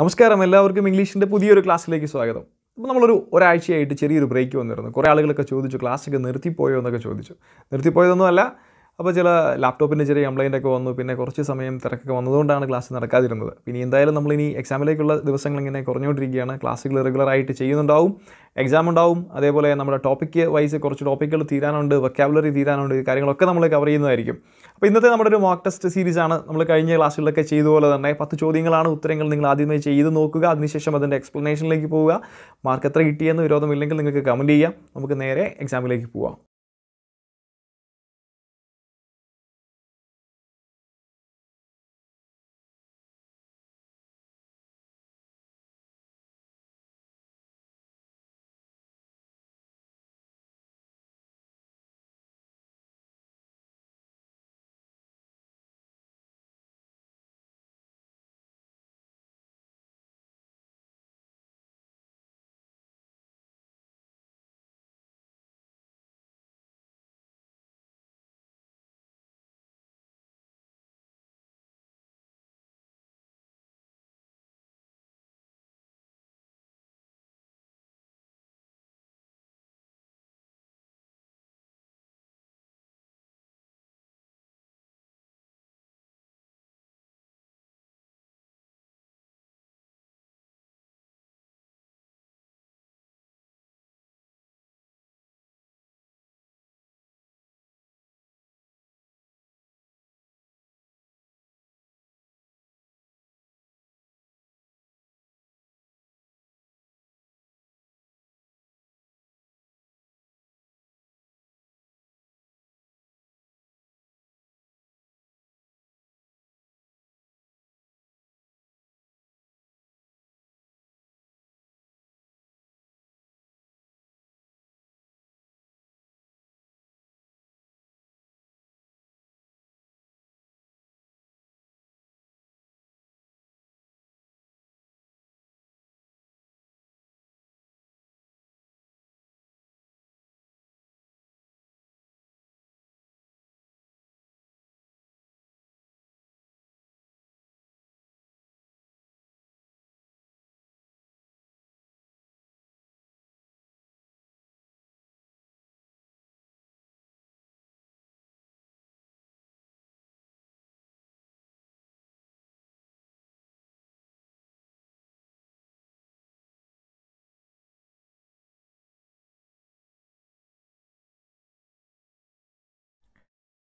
നമസ്കാരം എല്ലാവർക്കും ഇംഗ്ലീഷിൻ്റെ പുതിയൊരു ക്ലാസ്സിലേക്ക് സ്വാഗതം അപ്പോൾ നമ്മളൊരു ഒരാഴ്ചയായിട്ട് ചെറിയൊരു ബ്രേക്ക് വന്നിരുന്നു കുറേ ആളുകളൊക്കെ ചോദിച്ചു ക്ലാസ്സൊക്കെ നിർത്തിപ്പോയോ എന്നൊക്കെ ചോദിച്ചു നിർത്തിപ്പോയതൊന്നുമല്ല അപ്പോൾ ചില ലാപ്ടോപ്പിൻ്റെ ചെറിയ കംപ്ലയിൻ്റ് ഒക്കെ വന്നു പിന്നെ കുറച്ച് സമയം തിരക്കൊക്കെ വന്നതുകൊണ്ടാണ് ക്ലാസ് നടക്കാതിരുന്നത് ഇനി എന്തായാലും നമ്മളിനി എക്സാമിലേക്കുള്ള ദിവസങ്ങൾ ഇങ്ങനെ കുറഞ്ഞുകൊണ്ടിരിക്കുകയാണ് ക്ലാസ്സുകൾ റെഗുലറായിട്ട് ചെയ്യുന്നുണ്ടാവും എക്സാം ഉണ്ടാവും അതേപോലെ നമ്മുടെ ടോപ്പിക്ക് വൈസ് കുറച്ച് ടോപ്പിക്കുകൾ തീരാനുണ്ട് വൊക്കാബുലറി തീരാനുണ്ട് കാര്യങ്ങളൊക്കെ നമ്മൾ കവർ ചെയ്യുന്നതായിരിക്കും അപ്പോൾ ഇന്നത്തെ നമ്മുടെ ഒരു മോക്ക് ടെസ്റ്റ് സീരീസാണ് നമ്മൾ കഴിഞ്ഞ ക്ലാസ്സുകളിലൊക്കെ ചെയ്തതുപോലെ തന്നെ പത്ത് ചോദ്യങ്ങളാണ് ഉത്തരങ്ങൾ നിങ്ങൾ ആദ്യമേ ചെയ്ത് നോക്കുക അതിനുശേഷം അതിൻ്റെ എക്സ്പ്ലനേഷനിലേക്ക് പോവുക മാർക്ക് എത്ര കിട്ടിയെന്ന് വിരോധമില്ലെങ്കിൽ നിങ്ങൾക്ക് കമൻറ്റ് ചെയ്യാം നമുക്ക് നേരെ എക്സാമിലേക്ക് പോവാം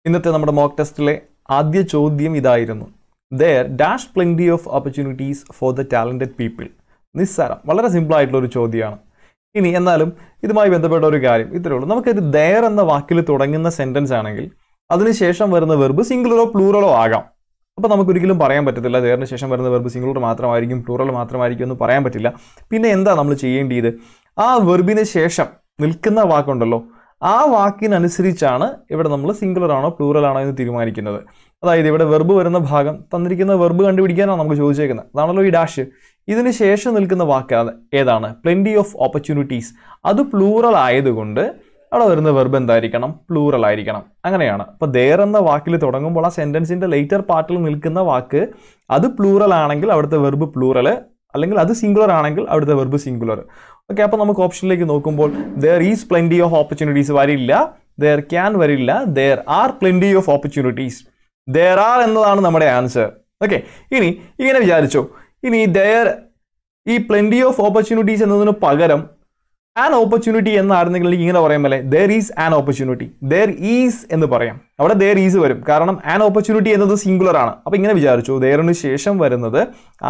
ഇന്നത്തെ നമ്മുടെ മോക്ക് ടെസ്റ്റിലെ ആദ്യ ചോദ്യം ഇതായിരുന്നു there dash plenty of opportunities for the talented people നിസ്സാരം വളരെ സിമ്പിളായിട്ടുള്ള ഒരു ചോദ്യമാണ് ഇനി എന്നാലും ഇതുമായി ബന്ധപ്പെട്ട ഒരു കാര്യം ഇത്രേ ഉള്ളൂ നമുക്കൊരു ദയർ എന്ന വാക്കിൽ തുടങ്ങുന്ന സെൻറ്റൻസ് ആണെങ്കിൽ അതിനുശേഷം വരുന്ന വെർബ് സിംഗുലറോ പ്ലൂറലോ ആകാം അപ്പോൾ നമുക്കൊരിക്കലും പറയാൻ പറ്റത്തില്ല ദയറിന് ശേഷം വരുന്ന വെർബ് സിംഗുലർ മാത്രമായിരിക്കും പ്ലൂറൽ മാത്രമായിരിക്കും എന്ന് പറയാൻ പറ്റില്ല പിന്നെ എന്താ നമ്മൾ ചെയ്യേണ്ടത് ആ വെർബിന് ശേഷം നിൽക്കുന്ന വാക്കുണ്ടല്ലോ ആ വാക്കിനനുസരിച്ചാണ് ഇവിടെ നമ്മൾ സിംഗുലർ ആണോ പ്ലൂറൽ ആണോ എന്ന് തീരുമാനിക്കുന്നത് അതായത് ഇവിടെ വെർബ് വരുന്ന ഭാഗം തന്നിരിക്കുന്ന വെർബ് കണ്ടുപിടിക്കാനാണ് നമുക്ക് ചോദിച്ചേക്കുന്നത് അതാണല്ലോ ഈ ഡാഷ് ഇതിന് ശേഷം നിൽക്കുന്ന വാക്ക് ഏതാണ് പ്ലെൻറ്റി ഓഫ് ഓപ്പർച്യൂണിറ്റീസ് അത് പ്ലൂറൽ ആയതുകൊണ്ട് അവിടെ വരുന്ന വെർബ് എന്തായിരിക്കണം പ്ലൂറൽ ആയിരിക്കണം അങ്ങനെയാണ് അപ്പോൾ ദേർ എന്ന വാക്കിൽ തുടങ്ങുമ്പോൾ ആ സെൻറ്റൻസിൻ്റെ ലേറ്റർ പാർട്ടിൽ നിൽക്കുന്ന വാക്ക് അത് പ്ലൂറൽ ആണെങ്കിൽ അവിടുത്തെ വെർബ് പ്ലൂറൽ അല്ലെങ്കിൽ അത് സിംഗുലർ ആണെങ്കിൽ അവിടുത്തെ വെർബ് സിംഗുലർ ഓക്കെ അപ്പോൾ നമുക്ക് ഓപ്ഷനിലേക്ക് നോക്കുമ്പോൾ there is plenty of opportunities വരില്ല ദർ ക്യാൻ വരില്ല there are plenty of opportunities there are എന്നതാണ് നമ്മുടെ ആൻസർ ഓക്കെ ഇനി ഇങ്ങനെ വിചാരിച്ചോ ഇനി ദർ ഈ പ്ലെൻറ്റി ഓഫ് ഓപ്പർച്യൂണിറ്റീസ് എന്നതിന് പകരം ആൻ ഓപ്പർച്യൂണിറ്റി എന്നായിരുന്നെങ്കിൽ എനിക്ക് ഇങ്ങനെ പറയാൻ പോലെ there is an opportunity there is എന്ന് പറയാം അവിടെ ദർ ഈസ് വരും കാരണം ആൻ ഓപ്പർച്യൂണിറ്റി എന്നത് സിംഗുലർ ആണ് അപ്പോൾ ഇങ്ങനെ വിചാരിച്ചു ദേറിന് ശേഷം വരുന്നത്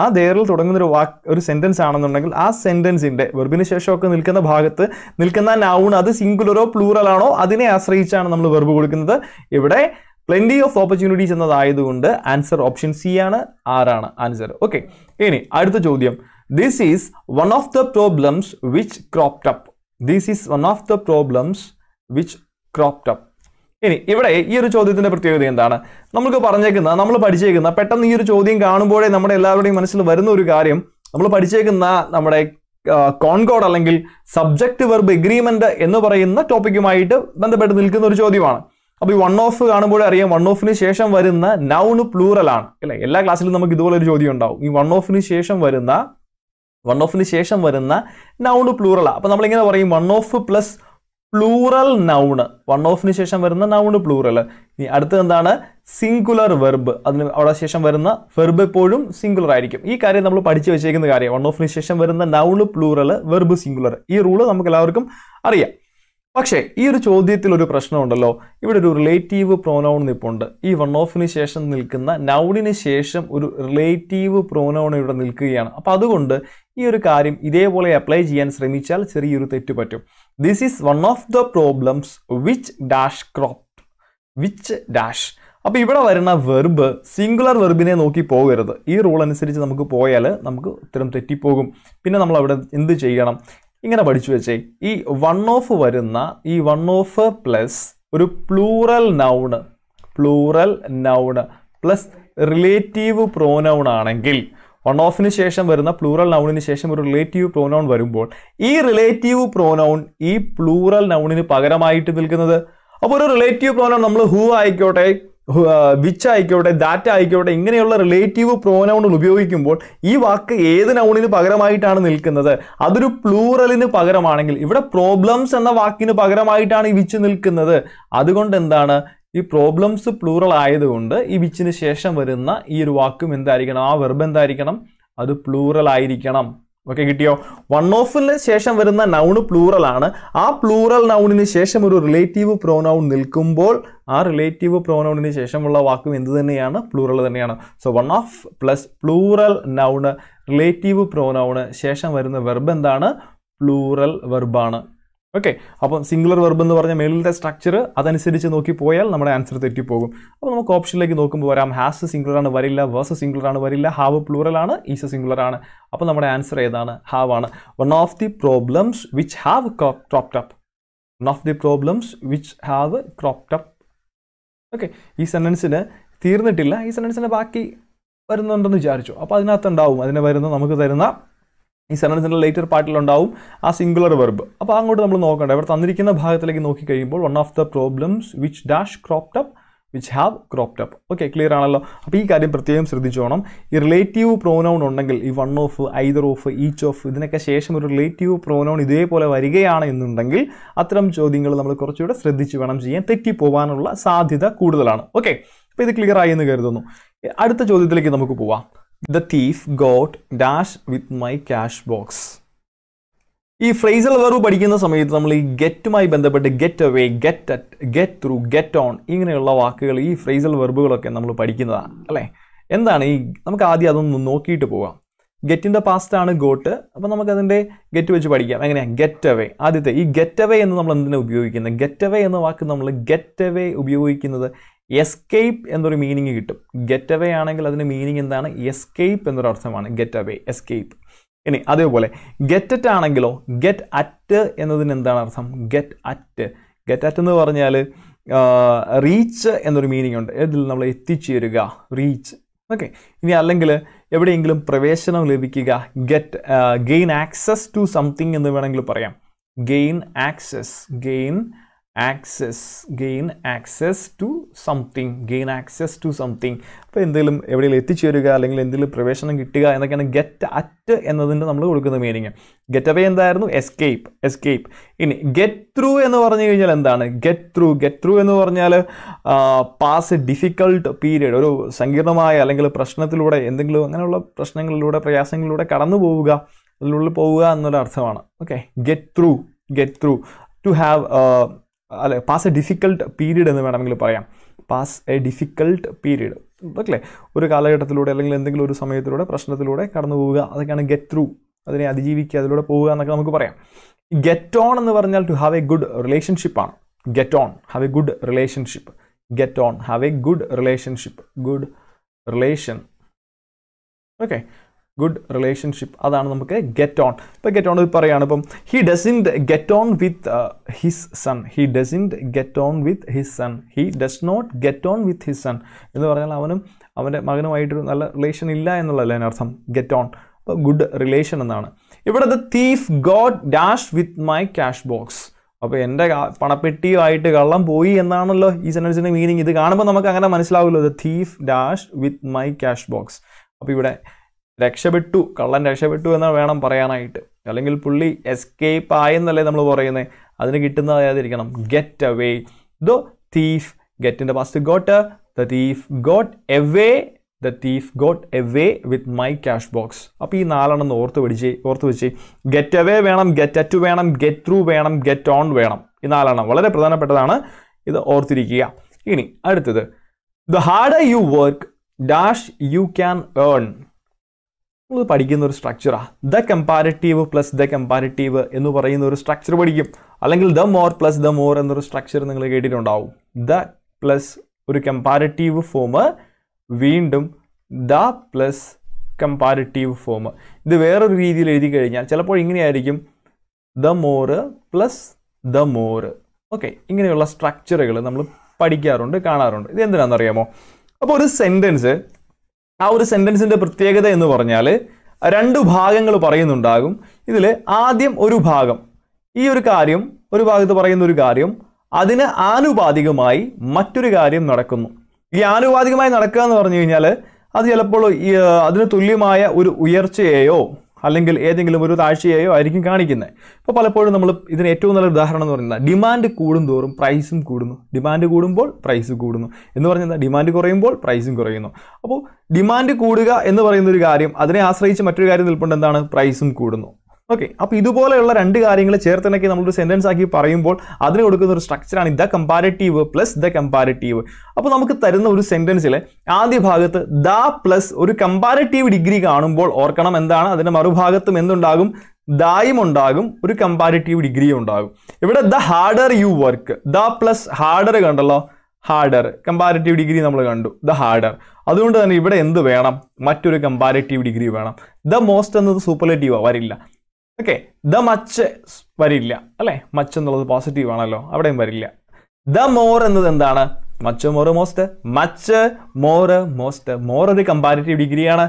ആ ദേറിൽ തുടങ്ങുന്ന ഒരു വാക്ക് ഒരു സെൻറ്റൻസ് ആണെന്നുണ്ടെങ്കിൽ ആ സെൻറ്റൻസിൻ്റെ വെർബിന് ശേഷമൊക്കെ നിൽക്കുന്ന ഭാഗത്ത് നിൽക്കുന്ന നൗൺ അത് സിംഗുലറോ പ്ലൂറലാണോ അതിനെ ആശ്രയിച്ചാണ് നമ്മൾ വെർബ് കൊടുക്കുന്നത് ഇവിടെ പ്ലെൻറ്റി ഓഫ് ഓപ്പർച്യൂണിറ്റീസ് എന്നതായതുകൊണ്ട് ആൻസർ ഓപ്ഷൻ സി ആണ് ആറാണ് ആൻസർ ഓക്കെ ഇനി അടുത്ത ചോദ്യം This is one of the problems which cropped up. This is one of the problems which cropped up. ഇനി ഇവിടെ ഈ ഒരു ചോദ്യത്തിൻ്റെ പ്രത്യേകത എന്താണ് നമുക്ക് പറഞ്ഞേക്കുന്ന നമ്മൾ പഠിച്ചേക്കുന്ന പെട്ടെന്ന് ഈ ഒരു ചോദ്യം കാണുമ്പോഴേ നമ്മുടെ എല്ലാവരുടെയും മനസ്സിൽ വരുന്ന ഒരു കാര്യം നമ്മൾ പഠിച്ചേക്കുന്ന നമ്മുടെ കോൺകോഡ് അല്ലെങ്കിൽ സബ്ജക്റ്റ് വെർബ് എഗ്രിമെൻ്റ് എന്ന് പറയുന്ന ടോപ്പിക്കുമായിട്ട് ബന്ധപ്പെട്ട് നിൽക്കുന്ന ഒരു ചോദ്യമാണ് അപ്പോൾ ഈ വൺ ഓഫ് കാണുമ്പോഴേ അറിയാം വൺ ഓഫിന് ശേഷം വരുന്ന നൗണ് പ്ലൂറൽ ആണ് അല്ലേ എല്ലാ ക്ലാസ്സിലും നമുക്ക് ഇതുപോലെ ഒരു ചോദ്യം ഉണ്ടാവും ഈ വൺ ഓഫിന് ശേഷം വരുന്ന വൺ ഓഫിന് ശേഷം വരുന്ന നൗണ് പ്ലൂറലാണ് അപ്പോൾ നമ്മളിങ്ങനെ പറയും one of plus plural noun one ഓഫിന് ശേഷം വരുന്ന നൗണ് പ്ലൂറൽ ഇനി അടുത്തത് എന്താണ് സിംഗുലർ വെർബ് അതിന് അവിടെ ശേഷം വരുന്ന വെർബ് എപ്പോഴും സിംഗുലർ ആയിരിക്കും ഈ കാര്യം നമ്മൾ പഠിച്ചു വെച്ചേക്കുന്ന കാര്യം വൺ ഓഫിന് ശേഷം വരുന്ന നൗണ് പ്ലൂറൽ വെർബ് സിംഗുലർ ഈ റൂള് നമുക്ക് എല്ലാവർക്കും അറിയാം പക്ഷേ ഈ ഒരു ചോദ്യത്തിൽ ഒരു പ്രശ്നമുണ്ടല്ലോ ഇവിടെ ഒരു റിലേറ്റീവ് പ്രോനൗൺ നിപ്പുണ്ട് ഈ വൺ ഓഫിന് ശേഷം നിൽക്കുന്ന നൗണിന് ശേഷം ഒരു റിലേറ്റീവ് പ്രോനൗൺ ഇവിടെ നിൽക്കുകയാണ് അപ്പോൾ അതുകൊണ്ട് ഈ ഒരു കാര്യം ഇതേപോലെ അപ്ലൈ ചെയ്യാൻ ശ്രമിച്ചാൽ ചെറിയൊരു തെറ്റ് പറ്റും this is one of the problems which dash crop which dash അപ്പോൾ ഇവിടെ വരുന്ന വെർബ് സിംഗുലർ വെർബിനെ നോക്കി പോകരുത് ഈ റൂൾ അനുസരിച്ച് നമുക്ക് പോയാൽ നമുക്ക് ഉത്തരം തെറ്റിപ്പോകും പിന്നെ നമ്മൾ അവിടെ എന്ത് ചെയ്യണം ഇങ്ങനെ പഠിച്ചു വെച്ചേ ഈ വൺ ഓഫ് വരുന്ന ഈ വൺ ഓഫ് പ്ലസ് ഒരു plural noun plural noun plus relative pronoun ആണെങ്കിൽ വൺ ഓഫിന് ശേഷം വരുന്ന പ്ലൂറൽ നൗണിന് ശേഷം ഒരു റിലേറ്റീവ് പ്രോനൗൺ വരുമ്പോൾ ഈ റിലേറ്റീവ് പ്രോനൗൺ ഈ പ്ലൂറൽ നൗണിന് പകരമായിട്ട് നിൽക്കുന്നത് അപ്പോൾ ഒരു റിലേറ്റീവ് പ്രോനൗൺ നമ്മൾ ഹൂ ആയിക്കോട്ടെ വിച്ച് ആയിക്കോട്ടെ ഡാറ്റ ആയിക്കോട്ടെ ഇങ്ങനെയുള്ള റിലേറ്റീവ് പ്രോനൗണുകൾ ഉപയോഗിക്കുമ്പോൾ ഈ വാക്ക് ഏത് നൗണിന് പകരമായിട്ടാണ് നിൽക്കുന്നത് അതൊരു പ്ലൂറലിന് പകരമാണെങ്കിൽ ഇവിടെ പ്രോബ്ലംസ് എന്ന വാക്കിന് പകരമായിട്ടാണ് ഈ വിച്ച് നിൽക്കുന്നത് അതുകൊണ്ട് എന്താണ് ഈ പ്രോബ്ലംസ് പ്ലൂറൽ ആയതുകൊണ്ട് ഈ വിച്ചിന് ശേഷം വരുന്ന ഈ ഒരു വാക്കും എന്തായിരിക്കണം ആ വെർബ് എന്തായിരിക്കണം അത് പ്ലൂറൽ ആയിരിക്കണം ഓക്കെ കിട്ടിയോ വൺ ഓഫിന് ശേഷം വരുന്ന നൗണ് പ്ലൂറൽ ആണ് ആ പ്ലൂറൽ നൗണിന് ശേഷം ഒരു റിലേറ്റീവ് പ്രോനൗൺ നിൽക്കുമ്പോൾ ആ റിലേറ്റീവ് പ്രോനൗണിന് ശേഷമുള്ള വാക്കും എന്ത് തന്നെയാണ് പ്ലൂറൽ തന്നെയാണ് so one of plus plural noun relative pronoun ശേഷം വരുന്ന വെർബ് എന്താണ് പ്ലൂറൽ വെർബാണ് ഓക്കെ അപ്പം സിംഗുലർ വെർബ് എന്ന് പറഞ്ഞ മേളിലത്തെ സ്ട്രക്ചർ അതനുസരിച്ച് നോക്കി പോയാൽ നമ്മുടെ ആൻസർ തെറ്റിപ്പോകും അപ്പോൾ നമുക്ക് ഓപ്ഷനിലേക്ക് നോക്കുമ്പോൾ വരാം ഹാസ് സിംഗുലർ ആണ് വരില്ല വേഴ്സ് സിംഗുലർ ആണ് വരില്ല ഹാവ് പ്ലൂറൽ ആണ് ഈസ് സിംഗുലർ ആണ് അപ്പോൾ നമ്മുടെ ആൻസർ ഏതാണ് ഹാവ് ആണ് one of the problems which have cropped up one of the problems which have cropped up okay ഈ സെൻറ്റൻസിന് തീർന്നിട്ടില്ല ഈ സെൻറ്റൻസിന് ബാക്കി വരുന്നുണ്ടെന്ന് വിചാരിച്ചു അപ്പോൾ ഉണ്ടാവും അതിന് വരുന്ന നമുക്ക് തരുന്ന ഈ സെൻറ്റൻസിൻ്റെ ലേറ്റർ പാർട്ടിലുണ്ടാവും ആ സിംഗുലർ വെർബ് അപ്പോൾ അങ്ങോട്ട് നമ്മൾ നോക്കണ്ട ഇവിടെ തന്നിരിക്കുന്ന ഭാഗത്തിലേക്ക് നോക്കിക്കഴിയുമ്പോൾ one of the problems which dash cropped up which have cropped up okay clear ആണല്ലോ അപ്പോൾ ഈ കാര്യം പ്രത്യേകം ശ്രദ്ധിച്ചോണം ഈ റിലേറ്റീവ് പ്രോനൗൺ ഉണ്ടെങ്കിൽ ഈ one of either of each of ഇതിനൊക്കെ ശേഷം ഒരു റിലേറ്റീവ് പ്രോനൗൺ ഇതേപോലെ വരികയാണ് എന്നുണ്ടെങ്കിൽ അത്തരം ചോദ്യങ്ങൾ നമ്മൾ കുറച്ചുകൂടെ ശ്രദ്ധിച്ച് വേണം ചെയ്യാൻ തെറ്റിപ്പോവാനുള്ള സാധ്യത കൂടുതലാണ് ഓക്കെ അപ്പോൾ ഇത് ക്ലിയർ ആയി എന്ന് കരുതുന്നു അടുത്ത ചോദ്യത്തിലേക്ക് നമുക്ക് പോവാം the thief got dash with my cash box ഈ ഫ്രേസൽ വെറു പഠിക്കുന്ന സമയത്ത് നമ്മൾ ഈ ഗെറ്റുമായി ബന്ധപ്പെട്ട് get away get at get through get on ഇങ്ങനെയുള്ള വാക്കുകൾ ഈ ഫ്രേസൽ വെർബുകളൊക്കെ നമ്മൾ പഠിക്കുന്നതാണ് അല്ലേ എന്താണ് ഈ നമുക്ക് ആദ്യം അതൊന്ന് നോക്കിയിട്ട് പോകാം ഗെറ്റിൻ്റെ പാസ്റ്റാണ് ഗോട്ട് അപ്പോൾ നമുക്കതിൻ്റെ ഗെറ്റ് വെച്ച് പഠിക്കാം എങ്ങനെയാണ് ഗെറ്റ് അവേ ആദ്യത്തെ ഈ ഗെറ്റ് അവേ എന്ന് നമ്മൾ എന്തിനാണ് ഉപയോഗിക്കുന്നത് ഗെറ്റ് അവേ എന്ന വാക്ക് നമ്മൾ ഗെറ്റ് അവേ ഉപയോഗിക്കുന്നത് എസ്കേപ്പ് എന്നൊരു മീനിങ് കിട്ടും ഗെറ്റ് അവേ ആണെങ്കിൽ അതിന് മീനിങ് എന്താണ് എസ്കേപ്പ് എന്നൊരു അർത്ഥമാണ് ഗെറ്റ് അവേ എസ്കേപ്പ് ഇനി അതേപോലെ ഗെറ്റ് അറ്റ് ആണെങ്കിലോ ഗെറ്റ് അറ്റ് എന്നതിന് എന്താണ് അർത്ഥം ഗെറ്റ് അറ്റ് ഗെറ്റ് അറ്റ് എന്ന് പറഞ്ഞാൽ റീച്ച് എന്നൊരു മീനിങ് ഉണ്ട് ഇതിൽ നമ്മൾ എത്തിച്ചേരുക റീച്ച് ഓക്കെ ഇനി അല്ലെങ്കിൽ എവിടെയെങ്കിലും പ്രവേശനം ലഭിക്കുക get gain access to something എന്ന് വേണമെങ്കിൽ പറയാം gain access gain access gain access to something gain access to something അപ്പോൾ എന്തെങ്കിലും എവിടെയെങ്കിലും എത്തിച്ചേരുക അല്ലെങ്കിൽ എന്തെങ്കിലും പ്രവേശനം കിട്ടുക എന്നൊക്കെയാണ് ഗെറ്റ് അറ്റ് എന്നതിൻ്റെ നമ്മൾ കൊടുക്കുന്ന മീനിങ് ഗെറ്റ് അവേ എന്തായിരുന്നു എസ്കേപ്പ് എസ്കേപ്പ് ഇനി ഗെറ്റ് ത്രൂ എന്ന് പറഞ്ഞു കഴിഞ്ഞാൽ എന്താണ് ഗെറ്റ് ത്രൂ ഗെറ്റ് ത്രൂ എന്ന് പറഞ്ഞാൽ പാസ് ഡിഫിക്കൾട്ട് പീരീഡ് ഒരു സങ്കീർണമായ അല്ലെങ്കിൽ പ്രശ്നത്തിലൂടെ എന്തെങ്കിലും അങ്ങനെയുള്ള പ്രശ്നങ്ങളിലൂടെ പ്രയാസങ്ങളിലൂടെ കടന്നു പോവുക അതിനുള്ളിൽ പോവുക എന്നൊരു അർത്ഥമാണ് okay get through get through to have അല്ലെ പാസ് എ ഡിഫിക്കൾട്ട് പീരീഡ് എന്ന് വേണമെങ്കിൽ പറയാം pass a difficult period okay ഒരു കാലഘട്ടത്തിലൂടെ അല്ലെങ്കിൽ എന്തെങ്കിലും ഒരു സമയത്തിലൂടെ പ്രശ്നത്തിലൂടെ കടന്നു പോവുക അതൊക്കെയാണ് ഗെറ്റ് ത്രൂ അതിനെ അതിജീവിക്കുക അതിലൂടെ പോവുക എന്നൊക്കെ നമുക്ക് പറയാം ഗെറ്റ് ഓൺ എന്ന് പറഞ്ഞാൽ to have a good relationship ആണ് get on have a good relationship get on have a good relationship good relation okay good relationship അതാണ് നമുക്ക് ഗെറ്റ് ഓൺ ഇപ്പം ഗെറ്റ് ഓൺ പറയുകയാണ് ഇപ്പം he doesn't get on with his son he doesn't get on with his son he does not get on with his son എന്ന് പറഞ്ഞാൽ അവനും അവൻ്റെ മകനുമായിട്ടൊരു നല്ല റിലേഷൻ ഇല്ല എന്നുള്ളതല്ലേ അതിനർത്ഥം ഗെറ്റ് ഓൺ അപ്പോൾ ഗുഡ് റിലേഷൻ എന്നാണ് ഇവിടെ the thief got dash with my cash box അപ്പോൾ എൻ്റെ പണപ്പെട്ടിയുമായിട്ട് കള്ളം പോയി എന്നാണല്ലോ ഈ സെൻറ്റൻസിൻ്റെ മീനിങ് ഇത് കാണുമ്പോൾ നമുക്ക് അങ്ങനെ മനസ്സിലാവുമല്ലോ the thief dash with my cash box അപ്പോൾ ഇവിടെ രക്ഷപ്പെട്ടു കള്ളൻ രക്ഷപ്പെട്ടു എന്ന് വേണം പറയാനായിട്ട് അല്ലെങ്കിൽ പുള്ളി എസ്കേപ്പ് ആയെന്നല്ലേ നമ്മൾ പറയുന്നത് അതിന് കിട്ടുന്നതായിരിക്കണം ഗെറ്റ് അവേ ദ തീഫ് ഗെറ്റിൻ്റെ past got the thief got away the thief got away with my cash box അപ്പോൾ ഈ നാലെണ്ണം ഓർത്ത് പിടിച്ച് ഓർത്ത് വെച്ച് ഗെറ്റ് അവേ വേണം ഗെറ്റ് അറ്റു വേണം ഗെറ്റ് ത്രൂ വേണം ഗെറ്റ് ഓൺ വേണം ഈ നാലെണ്ണം വളരെ പ്രധാനപ്പെട്ടതാണ് ഇത് ഓർത്തിരിക്കുക ഇനി അടുത്തത് the hard you work dash you can earn നമ്മൾ പഠിക്കുന്ന ഒരു സ്ട്രക്ചറാണ് the comparative plus the comparative എന്ന് പറയുന്ന ഒരു സ്ട്രക്ചർ പഠിക്കും അല്ലെങ്കിൽ the more plus the more എന്നൊരു സ്ട്രക്ചർ നിങ്ങൾ കേട്ടിട്ടുണ്ടാവും ദ പ്ലസ് ഒരു കമ്പാരറ്റീവ് ഫോം വീണ്ടും ദ പ്ലസ് കമ്പാരറ്റീവ് ഫോം ഇത് വേറൊരു രീതിയിൽ എഴുതി കഴിഞ്ഞാൽ ചിലപ്പോൾ ഇങ്ങനെയായിരിക്കും the more plus the more okay ഇങ്ങനെയുള്ള സ്ട്രക്ചറുകൾ നമ്മൾ പഠിക്കാറുണ്ട് കാണാറുണ്ട് ഇത് എന്തിനാണെന്നറിയാമോ അപ്പോൾ ഒരു സെൻറ്റൻസ് ആ ഒരു സെൻറ്റൻസിൻ്റെ പ്രത്യേകത എന്ന് പറഞ്ഞാൽ രണ്ട് ഭാഗങ്ങൾ പറയുന്നുണ്ടാകും ഇതിൽ ആദ്യം ഒരു ഭാഗം ഈ ഒരു കാര്യം ഒരു ഭാഗത്ത് പറയുന്ന ഒരു കാര്യം അതിന് ആനുപാതികമായി മറ്റൊരു കാര്യം നടക്കുന്നു ഈ ആനുപാതികമായി നടക്കുക എന്ന് പറഞ്ഞു കഴിഞ്ഞാൽ അത് ചിലപ്പോൾ അതിന് തുല്യമായ ഒരു ഉയർച്ചയെയോ അല്ലെങ്കിൽ ഏതെങ്കിലും ഒരു താഴ്ചയായോ ആയിരിക്കും കാണിക്കുന്നത് ഇപ്പോൾ പലപ്പോഴും നമ്മൾ ഇതിന് ഏറ്റവും നല്ല ഉദാഹരണം എന്ന് പറയുന്നത് ഡിമാൻഡ് കൂടുന്തോറും പ്രൈസും കൂടുന്നു ഡിമാൻഡ് കൂടുമ്പോൾ പ്രൈസ് കൂടുന്നു എന്ന് പറഞ്ഞാൽ ഡിമാൻഡ് കുറയുമ്പോൾ പ്രൈസും കുറയുന്നു അപ്പോൾ ഡിമാൻഡ് കൂടുക എന്ന് പറയുന്ന ഒരു കാര്യം അതിനെ ആശ്രയിച്ച് മറ്റൊരു കാര്യം നിൽപ്പുണ്ട് എന്താണ് പ്രൈസും കൂടുന്നു ഓക്കെ അപ്പോൾ ഇതുപോലെയുള്ള രണ്ട് കാര്യങ്ങൾ നമ്മൾ നമ്മളൊരു സെൻറ്റൻസ് ആക്കി പറയുമ്പോൾ അതിന് കൊടുക്കുന്ന ഒരു സ്ട്രക്ചറാണ് the comparative plus the comparative അപ്പോൾ നമുക്ക് തരുന്ന ഒരു സെൻറ്റൻസിൽ ആദ്യ ഭാഗത്ത് ദ പ്ലസ് ഒരു കമ്പാരറ്റീവ് ഡിഗ്രി കാണുമ്പോൾ ഓർക്കണം എന്താണ് അതിൻ്റെ മറുഭാഗത്തും എന്തുണ്ടാകും ദായും ഉണ്ടാകും ഒരു കമ്പാരറ്റീവ് ഡിഗ്രിയും ഉണ്ടാകും ഇവിടെ the harder you work the plus harder കണ്ടല്ലോ ഹാർഡർ കമ്പാരറ്റീവ് ഡിഗ്രി നമ്മൾ കണ്ടു ദ ഹാർഡർ അതുകൊണ്ട് തന്നെ ഇവിടെ എന്ത് വേണം മറ്റൊരു കമ്പാരറ്റീവ് ഡിഗ്രി വേണം ദ മോസ്റ്റ് എന്നത് സൂപ്പർലേറ്റീവ് വരില്ല ഓക്കെ ദ മച്ച് വരില്ല അല്ലേ മച്ച് എന്നുള്ളത് പോസിറ്റീവ് ആണല്ലോ അവിടെയും വരില്ല ദ മോർ എന്നത് എന്താണ് much more most much more most more ഒരു കമ്പാരിറ്റീവ് ഡിഗ്രിയാണ്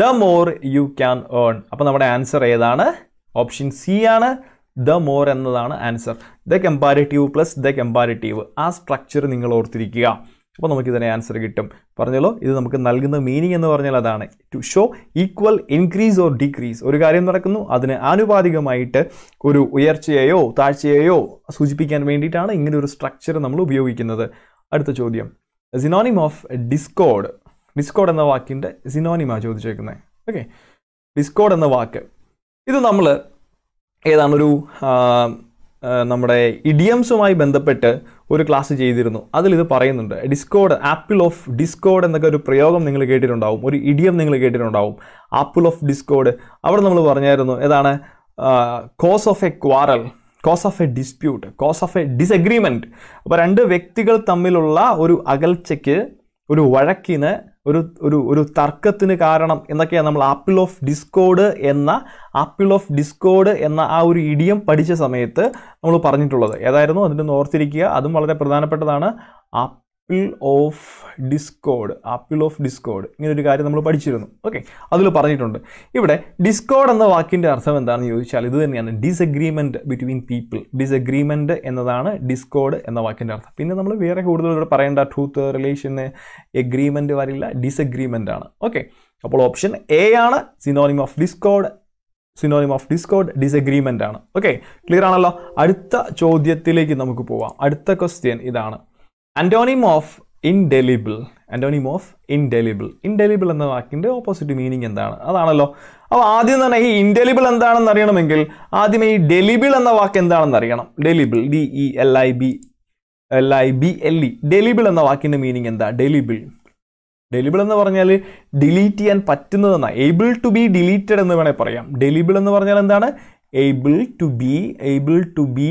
the more you can earn അപ്പോൾ നമ്മുടെ ആൻസർ ഏതാണ് ഓപ്ഷൻ സി ആണ് ദ മോർ എന്നതാണ് answer the comparative plus the comparative ആ സ്ട്രക്ചർ നിങ്ങൾ ഓർത്തിരിക്കുക അപ്പോൾ നമുക്കിതിനെ ആൻസർ കിട്ടും പറഞ്ഞല്ലോ ഇത് നമുക്ക് നൽകുന്ന മീനിങ് എന്ന് പറഞ്ഞാൽ അതാണ് to show equal increase or decrease ഒരു കാര്യം നടക്കുന്നു അതിന് ആനുപാതികമായിട്ട് ഒരു ഉയർച്ചയെയോ താഴ്ചയെയോ സൂചിപ്പിക്കാൻ വേണ്ടിയിട്ടാണ് ഇങ്ങനെ ഒരു സ്ട്രക്ചർ നമ്മൾ ഉപയോഗിക്കുന്നത് അടുത്ത ചോദ്യം സിനോണിം ഓഫ് ഡിസ്കോഡ് ഡിസ്കോഡ് എന്ന വാക്കിൻ്റെ സിനോണിമാണ് ചോദിച്ചേക്കുന്നത് ഓക്കെ ഡിസ്കോഡ് എന്ന വാക്ക് ഇത് നമ്മൾ ഏതാണൊരു നമ്മുടെ ഇഡിയംസുമായി ബന്ധപ്പെട്ട് ഒരു ക്ലാസ് ചെയ്തിരുന്നു അതിലിത് പറയുന്നുണ്ട് ഡിസ്കോഡ് ആപ്പിൾ ഓഫ് ഡിസ്കോഡ് എന്നൊക്കെ ഒരു പ്രയോഗം നിങ്ങൾ കേട്ടിട്ടുണ്ടാവും ഒരു ഇഡിയം നിങ്ങൾ കേട്ടിട്ടുണ്ടാവും ആപ്പിൾ ഓഫ് ഡിസ്കോഡ് അവിടെ നമ്മൾ പറഞ്ഞായിരുന്നു ഏതാണ് cause of a quarrel cause of a dispute cause of a disagreement അപ്പോൾ രണ്ട് വ്യക്തികൾ തമ്മിലുള്ള ഒരു അകൽച്ചയ്ക്ക് ഒരു വഴക്കിന് ഒരു ഒരു ഒരു തർക്കത്തിന് കാരണം എന്നൊക്കെയാണ് നമ്മൾ ആപ്പിൾ ഓഫ് ഡിസ്കോഡ് എന്ന ആപ്പിൾ ഓഫ് ഡിസ്കോഡ് എന്ന ആ ഒരു ഇടിയം പഠിച്ച സമയത്ത് നമ്മൾ പറഞ്ഞിട്ടുള്ളത് ഏതായിരുന്നു അതിൻ്റെ ഓർത്തിരിക്കുക അതും വളരെ പ്രധാനപ്പെട്ടതാണ് apple apple of discord apple of discord ഇങ്ങനെ ഒരു കാര്യം നമ്മൾ പഠിച്ചിരുന്നു ഓക്കെ അതിൽ പറഞ്ഞിട്ടുണ്ട് ഇവിടെ ഡിസ്കോഡ് എന്ന വാക്കിൻ്റെ അർത്ഥം എന്താണെന്ന് ചോദിച്ചാൽ ഇത് തന്നെയാണ് ഡിസഗ്രിമെൻറ്റ് ബിറ്റ്വീൻ പീപ്പിൾ ഡിസഗ്രിമെൻറ്റ് എന്നതാണ് ഡിസ്കോഡ് എന്ന വാക്കിൻ്റെ അർത്ഥം പിന്നെ നമ്മൾ വേറെ കൂടുതൽ ഇവിടെ പറയേണ്ട ട്രൂത്ത് റിലേഷന് എഗ്രിമെൻറ്റ് വരില്ല ഡിസഗ്രിമെൻ്റ് ആണ് ഓക്കെ അപ്പോൾ ഓപ്ഷൻ എ ആണ് synonym of discord synonym of discord disagreement ആണ് ഓക്കെ ക്ലിയർ ആണല്ലോ അടുത്ത ചോദ്യത്തിലേക്ക് നമുക്ക് പോവാം അടുത്ത ക്വസ്റ്റ്യൻ ഇതാണ് antonym of indelible antonym of indelible indelible എന്ന വാക്കിൻ്റെ ഓപ്പോസിറ്റ് മീനിങ് എന്താണ് അതാണല്ലോ അപ്പോൾ ആദ്യം തന്നെ ഈ ഇൻഡെലിബിൾ എന്താണെന്ന് അറിയണമെങ്കിൽ ആദ്യം ഈ ഡെലിബിൾ എന്ന വാക്ക് എന്താണെന്ന് അറിയണം delible D E L I B L I B L E delible എന്ന വാക്കിൻ്റെ മീനിങ് എന്താ ഡെലിബിൾ ഡെലിബിൾ എന്ന് പറഞ്ഞാൽ ഡിലീറ്റ് ചെയ്യാൻ പറ്റുന്നതെന്നാണ് ഏബിൾ ടു ബി ഡിലീറ്റഡ് എന്ന് വേണേൽ പറയാം ഡെലിബിൾ എന്ന് പറഞ്ഞാൽ എന്താണ് able to be able to be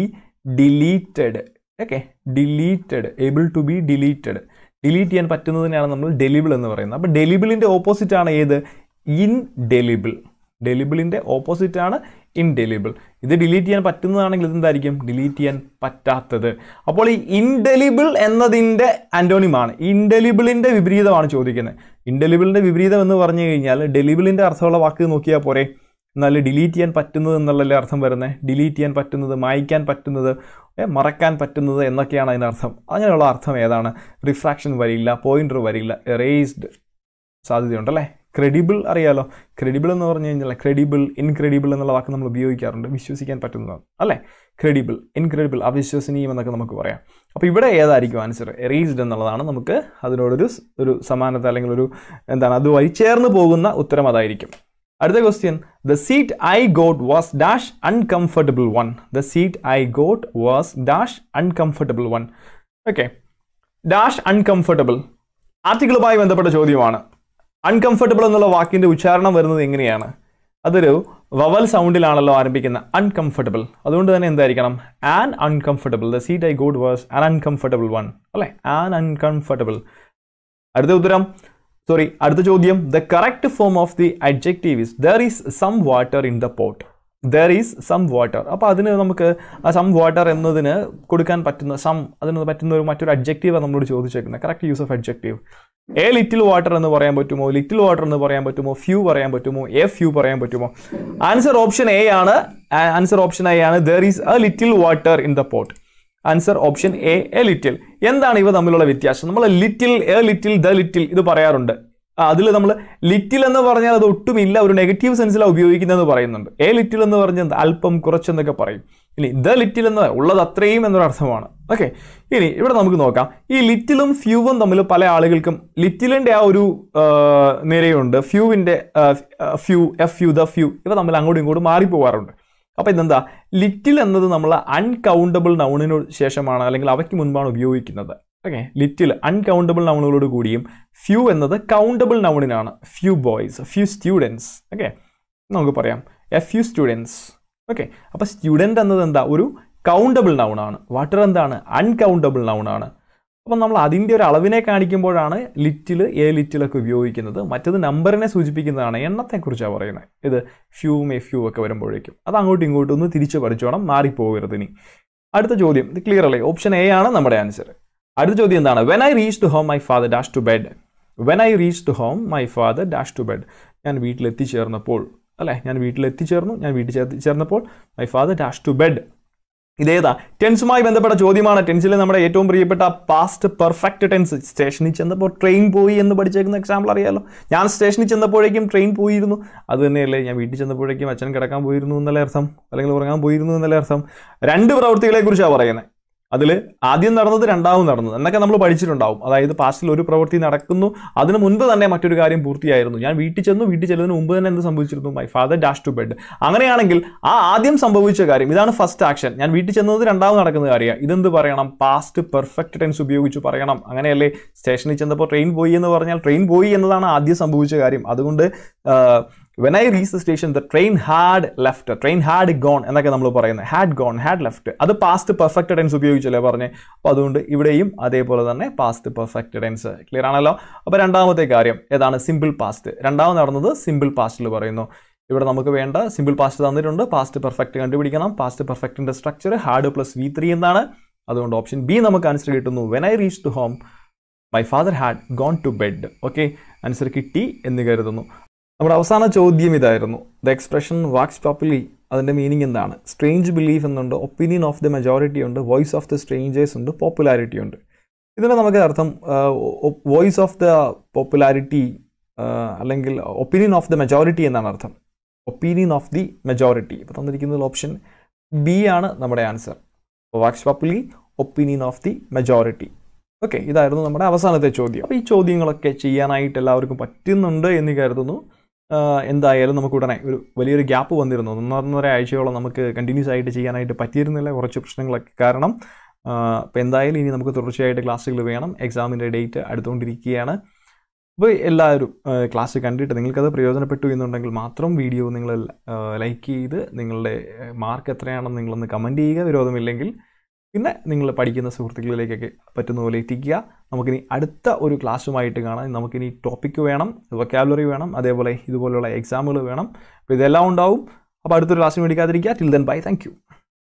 deleted okay deleted able to be deleted delete ചെയ്യാൻ പറ്റുന്നതിനാണ് നമ്മൾ ഡെലിബിൾ എന്ന് പറയുന്നത് അപ്പോൾ ഡെലിബിളിൻ്റെ ഓപ്പോസിറ്റ് ആണ് ഏത് ഇൻഡെലിബിൾ ഡെലിബിളിൻ്റെ ഓപ്പോസിറ്റ് ആണ് ഇൻഡെലിബിൾ ഇത് ഡിലീറ്റ് ചെയ്യാൻ പറ്റുന്നതാണെങ്കിൽ ഇതെന്തായിരിക്കും ഡിലീറ്റ് ചെയ്യാൻ പറ്റാത്തത് അപ്പോൾ ഈ ഇൻഡെലിബിൾ എന്നതിൻ്റെ ആൻറ്റോണിമാണ് ഇൻഡെലിബിളിൻ്റെ വിപരീതമാണ് ചോദിക്കുന്നത് ഇൻഡെലിബിളിൻ്റെ വിപരീതം എന്ന് പറഞ്ഞു കഴിഞ്ഞാൽ ഡെലിബിളിൻ്റെ അർത്ഥമുള്ള വാക്ക് നോക്കിയാൽ പോരെ എന്നാൽ ഡിലീറ്റ് ചെയ്യാൻ പറ്റുന്നത് എന്നുള്ളതല്ലേ അർത്ഥം വരുന്നത് ഡിലീറ്റ് ചെയ്യാൻ പറ്റുന്നത് മായ്ക്കാൻ പറ്റുന്നത് മറക്കാൻ പറ്റുന്നത് എന്നൊക്കെയാണ് അതിൻ്റെ അർത്ഥം അങ്ങനെയുള്ള അർത്ഥം ഏതാണ് റിഫ്രാക്ഷൻ വരില്ല പോയിൻറ്റർ വരില്ല എറേസ്ഡ് സാധ്യതയുണ്ടല്ലേ ക്രെഡിബിൾ അറിയാലോ ക്രെഡിബിൾ എന്ന് പറഞ്ഞു കഴിഞ്ഞാൽ ക്രെഡിബിൾ ഇൻക്രെഡിബിൾ എന്നുള്ള വാക്ക് നമ്മൾ ഉപയോഗിക്കാറുണ്ട് വിശ്വസിക്കാൻ പറ്റുന്നതാണ് അല്ലേ ക്രെഡിബിൾ ഇൻക്രെഡിബിൾ അവിശ്വസനീയം എന്നൊക്കെ നമുക്ക് പറയാം അപ്പോൾ ഇവിടെ ഏതായിരിക്കും ആൻസർ എറേസ്ഡ് എന്നുള്ളതാണ് നമുക്ക് അതിനോടൊരു ഒരു സമാനത അല്ലെങ്കിൽ ഒരു എന്താണ് അതുമായി ചേർന്ന് പോകുന്ന ഉത്തരം അതായിരിക്കും അടുത്ത question the seat I got was dash uncomfortable one the seat I got was dash uncomfortable one okay dash uncomfortable ആർട്ടിക്കിളുമായി ബന്ധപ്പെട്ട ചോദ്യമാണ് അൺകംഫർട്ടബിൾ എന്നുള്ള വാക്കിൻ്റെ ഉച്ചാരണം വരുന്നത് എങ്ങനെയാണ് അതൊരു വവൽ സൗണ്ടിലാണല്ലോ ആരംഭിക്കുന്ന അൺകംഫർട്ടബിൾ അതുകൊണ്ട് തന്നെ എന്തായിരിക്കണം an uncomfortable the seat I got was an uncomfortable one അല്ലേ ആൻ അൺകംഫർട്ടബിൾ അടുത്ത ഉത്തരം സോറി അടുത്ത ചോദ്യം the correct form of the adjective is there is some water in the pot there is some water അപ്പോൾ അതിന് നമുക്ക് ആ some water എന്നതിന് കൊടുക്കാൻ പറ്റുന്ന സം അതിന് പറ്റുന്ന ഒരു മറ്റൊരു അഡ്ജക്റ്റീവാണ് നമ്മളോട് ചോദിച്ചേക്കുന്നത് correct use of adjective a little water എന്ന് പറയാൻ പറ്റുമോ ലിറ്റിൽ വാട്ടർ എന്ന് പറയാൻ പറ്റുമോ ഫ്യൂ പറയാൻ പറ്റുമോ എ ഫ്യൂ പറയാൻ പറ്റുമോ ആൻസർ ഓപ്ഷൻ എ ആണ് ആൻസർ ഓപ്ഷൻ എ ആണ് there is a little water in the pot answer option A a little എന്താണ് ഇവ തമ്മിലുള്ള വ്യത്യാസം നമ്മൾ little a little the little ഇത് പറയാറുണ്ട് അതിൽ നമ്മൾ ലിറ്റിൽ എന്ന് പറഞ്ഞാൽ അത് ഒട്ടുമില്ല ഒരു നെഗറ്റീവ് സെൻസിലാണ് ഉപയോഗിക്കുന്നതെന്ന് പറയുന്നുണ്ട് എ ലിറ്റിൽ എന്ന് പറഞ്ഞാൽ അല്പം കുറച്ചെന്നൊക്കെ പറയും ഇനി ദ ലിറ്റിൽ എന്ന് ഉള്ളത് അത്രയും എന്നൊരർത്ഥമാണ് ഓക്കെ ഇനി ഇവിടെ നമുക്ക് നോക്കാം ഈ ലിറ്റിലും ഫ്യൂവും തമ്മിൽ പല ആളുകൾക്കും ലിറ്റിലിൻ്റെ ആ ഒരു നിരയുണ്ട് ഫ്യൂവിൻ്റെ few a few the few ഇവ തമ്മിൽ അങ്ങോട്ടും ഇങ്ങോട്ടും മാറിപ്പോകാറുണ്ട് അപ്പോൾ ഇതെന്താ ലിറ്റിൽ എന്നത് നമ്മൾ അൺകൗണ്ടബിൾ നൗണിന് ശേഷമാണ് അല്ലെങ്കിൽ അവയ്ക്ക് മുൻപാണ് ഉപയോഗിക്കുന്നത് ഓക്കെ ലിറ്റിൽ അൺകൗണ്ടബിൾ നൗണുകളോട് കൂടിയും ഫ്യൂ എന്നത് കൗണ്ടബിൾ നൗണിനാണ് few boys few students okay നമുക്ക് പറയാം എ ഫ്യൂ സ്റ്റുഡൻസ് ഓക്കെ അപ്പോൾ സ്റ്റുഡൻറ്റ് എന്നത് എന്താ ഒരു കൗണ്ടബിൾ നൗണാണ് വാട്ടർ എന്താണ് അൺകൗണ്ടബിൾ നൗണാണ് അപ്പം നമ്മൾ അതിൻ്റെ ഒരു അളവിനെ കാണിക്കുമ്പോഴാണ് ലിറ്റിൽ എ ലിറ്റിലൊക്കെ ഉപയോഗിക്കുന്നത് മറ്റത് നമ്പറിനെ സൂചിപ്പിക്കുന്നതാണ് എണ്ണത്തെക്കുറിച്ചാണ് പറയുന്നത് ഇത് ഫ്യൂ മേ ഫ്യൂ ഒക്കെ വരുമ്പോഴേക്കും അത് അങ്ങോട്ടും ഇങ്ങോട്ടും ഒന്ന് തിരിച്ചു പഠിച്ചോണം മാറിപ്പോകരുത് ഇനി അടുത്ത ചോദ്യം ഇത് ക്ലിയർ അല്ലേ ഓപ്ഷൻ എ ആണ് നമ്മുടെ ആൻസർ അടുത്ത ചോദ്യം എന്താണ് when I reach to home my father dash to bed when I reach to home my father dash to bed ഞാൻ വീട്ടിലെത്തിച്ചേർന്നപ്പോൾ അല്ലേ ഞാൻ വീട്ടിലെത്തിച്ചേർന്നു ഞാൻ വീട്ടിൽ ചേർന്നപ്പോൾ my father dash to bed ഇതേതാ ടെൻസുമായി ബന്ധപ്പെട്ട ചോദ്യമാണ് ടെൻസിലെ നമ്മുടെ ഏറ്റവും പ്രിയപ്പെട്ട പാസ്റ്റ് പെർഫെക്റ്റ് ടെൻസ് സ്റ്റേഷനിൽ ചെന്നപ്പോൾ ട്രെയിൻ പോയി എന്ന് പഠിച്ചേക്കുന്ന എക്സാമ്പിൾ അറിയാമല്ലോ ഞാൻ സ്റ്റേഷനിൽ ചെന്നപ്പോഴേക്കും ട്രെയിൻ പോയിരുന്നു അത് തന്നെയല്ലേ ഞാൻ വീട്ടിൽ ചെന്നപ്പോഴേക്കും അച്ഛൻ കിടക്കാൻ പോയിരുന്നു എന്നുള്ള അർത്ഥം അല്ലെങ്കിൽ ഉറങ്ങാൻ പോയിരുന്നു എന്നുള്ള അർത്ഥം രണ്ട് പ്രവൃത്തികളെ കുറിച്ചാണ് പറയുന്നത് അതിൽ ആദ്യം നടന്നത് രണ്ടാമത് നടന്നത് എന്നൊക്കെ നമ്മൾ പഠിച്ചിട്ടുണ്ടാവും അതായത് പാസ്റ്റിൽ ഒരു പ്രവൃത്തി നടക്കുന്നു അതിന് മുൻപ് തന്നെ മറ്റൊരു കാര്യം പൂർത്തിയായിരുന്നു ഞാൻ വീട്ടിൽ ചെന്നു വീട്ടിൽ ചെല്ലുന്നതിന് മുമ്പ് തന്നെ എന്ത് സംഭവിച്ചിരുന്നു my father dash to bed അങ്ങനെയാണെങ്കിൽ ആ ആദ്യം സംഭവിച്ച കാര്യം ഇതാണ് ഫസ്റ്റ് ആക്ഷൻ ഞാൻ വീട്ടിൽ ചെന്നത് രണ്ടാമത് നടക്കുന്ന കാര്യമാണ് ഇതെന്ത് പറയണം പാസ്റ്റ് പെർഫെക്റ്റ് ടെൻസ് ഉപയോഗിച്ച് പറയണം അങ്ങനെയല്ലേ സ്റ്റേഷനിൽ ചെന്നപ്പോൾ ട്രെയിൻ പോയി എന്ന് പറഞ്ഞാൽ ട്രെയിൻ പോയി എന്നതാണ് ആദ്യം സംഭവിച്ച കാര്യം അതുകൊണ്ട് when I reach the station the train had left train had gone എന്നൊക്കെ നമ്മൾ പറയുന്നത് ഹാഡ് ഗോൺ ഹാഡ് ലെഫ്റ്റ് അത് പാസ്റ്റ് പെർഫെക്റ്റ് ടെൻസ് ഉപയോഗിച്ചല്ലേ പറഞ്ഞ് അപ്പോൾ അതുകൊണ്ട് ഇവിടെയും അതേപോലെ തന്നെ പാസ്റ്റ് പെർഫെക്റ്റ് ടെൻസ് ക്ലിയർ ആണല്ലോ അപ്പോൾ രണ്ടാമത്തെ കാര്യം ഏതാണ് സിമ്പിൾ പാസ്റ്റ് രണ്ടാമത് നടന്നത് സിമ്പിൾ പാസ്റ്റിൽ പറയുന്നു ഇവിടെ നമുക്ക് വേണ്ട സിമ്പിൾ പാസ്റ്റ് തന്നിട്ടുണ്ട് പാസ്റ്റ് പെർഫെക്റ്റ് കണ്ടുപിടിക്കണം പാസ്റ്റ് പെർഫെക്റ്റിൻ്റെ structure had plus V three എന്നാണ് അതുകൊണ്ട് ഓപ്ഷൻ ബി നമുക്ക് ആൻസർ കിട്ടുന്നു when I reach to home my father had gone to bed okay answer കിട്ടി എന്ന് കരുതുന്നു നമ്മുടെ അവസാന ചോദ്യം ഇതായിരുന്നു ദ എക്സ്പ്രഷൻ വാക്സ് പോപ്പുലി അതിൻ്റെ മീനിങ് എന്താണ് സ്ട്രേഞ്ച് ബിലീഫ് എന്നുണ്ട് ഒപ്പീനിയൻ ഓഫ് ദി മെജോറിറ്റി ഉണ്ട് വോയിസ് ഓഫ് ദി സ്ട്രേഞ്ചേഴ്സ് ഉണ്ട് പോപ്പുലാരിറ്റി ഉണ്ട് ഇതിന് നമുക്ക് അർത്ഥം വോയിസ് ഓഫ് ദ പോപ്പുലാരിറ്റി അല്ലെങ്കിൽ ഒപ്പീനിയൻ ഓഫ് ദി മെജോറിറ്റി എന്നാണ് അർത്ഥം ഒപ്പീനിയൻ ഓഫ് ദി മെജോറിറ്റി ഇപ്പോൾ തന്നിരിക്കുന്ന ഓപ്ഷൻ ബി ആണ് നമ്മുടെ answer vox populi opinion of the majority okay ഇതായിരുന്നു നമ്മുടെ അവസാനത്തെ ചോദ്യം അപ്പോൾ ഈ ചോദ്യങ്ങളൊക്കെ ചെയ്യാനായിട്ട് എല്ലാവർക്കും പറ്റുന്നുണ്ട് എന്ന് കരുതുന്നു എന്തായാലും നമുക്ക് ഉടനെ ഒരു വലിയൊരു ഗ്യാപ്പ് വന്നിരുന്നു ഒന്നൊന്നര ആഴ്ചയോളം നമുക്ക് കണ്ടിന്യൂസ് ആയിട്ട് ചെയ്യാനായിട്ട് പറ്റിയിരുന്നില്ല കുറച്ച് പ്രശ്നങ്ങളൊക്കെ കാരണം അപ്പോൾ എന്തായാലും ഇനി നമുക്ക് തുടർച്ചയായിട്ട് ക്ലാസ്സുകൾ വേണം എക്സാമിൻ്റെ ഡേറ്റ് അടുത്തുകൊണ്ടിരിക്കുകയാണ് അപ്പോൾ എല്ലാവരും ക്ലാസ് കണ്ടിട്ട് നിങ്ങൾക്കത് പ്രയോജനപ്പെട്ടു എന്നുണ്ടെങ്കിൽ മാത്രം വീഡിയോ നിങ്ങൾ ലൈക്ക് ചെയ്ത് നിങ്ങളുടെ മാർക്ക് എത്രയാണെന്ന് നിങ്ങളൊന്ന് കമൻറ്റ് ചെയ്യുക വിരോധമില്ലെങ്കിൽ പിന്നെ നിങ്ങൾ പഠിക്കുന്ന സുഹൃത്തുക്കളിലേക്കൊക്കെ പറ്റുന്ന പോലെ എത്തിക്കുക നമുക്കിനി അടുത്ത ഒരു ക്ലാസ്സുമായിട്ട് കാണാം നമുക്കിനി ടോപ്പിക്ക് വേണം വൊക്കാബുലറി വേണം അതേപോലെ ഇതുപോലെയുള്ള എക്സാമുകൾ വേണം അപ്പോൾ ഇതെല്ലാം ഉണ്ടാവും അപ്പോൾ അടുത്തൊരു ക്ലാസ് മേടിക്കാതിരിക്കുക ടിൽ ദെൻ ബൈ താങ്ക്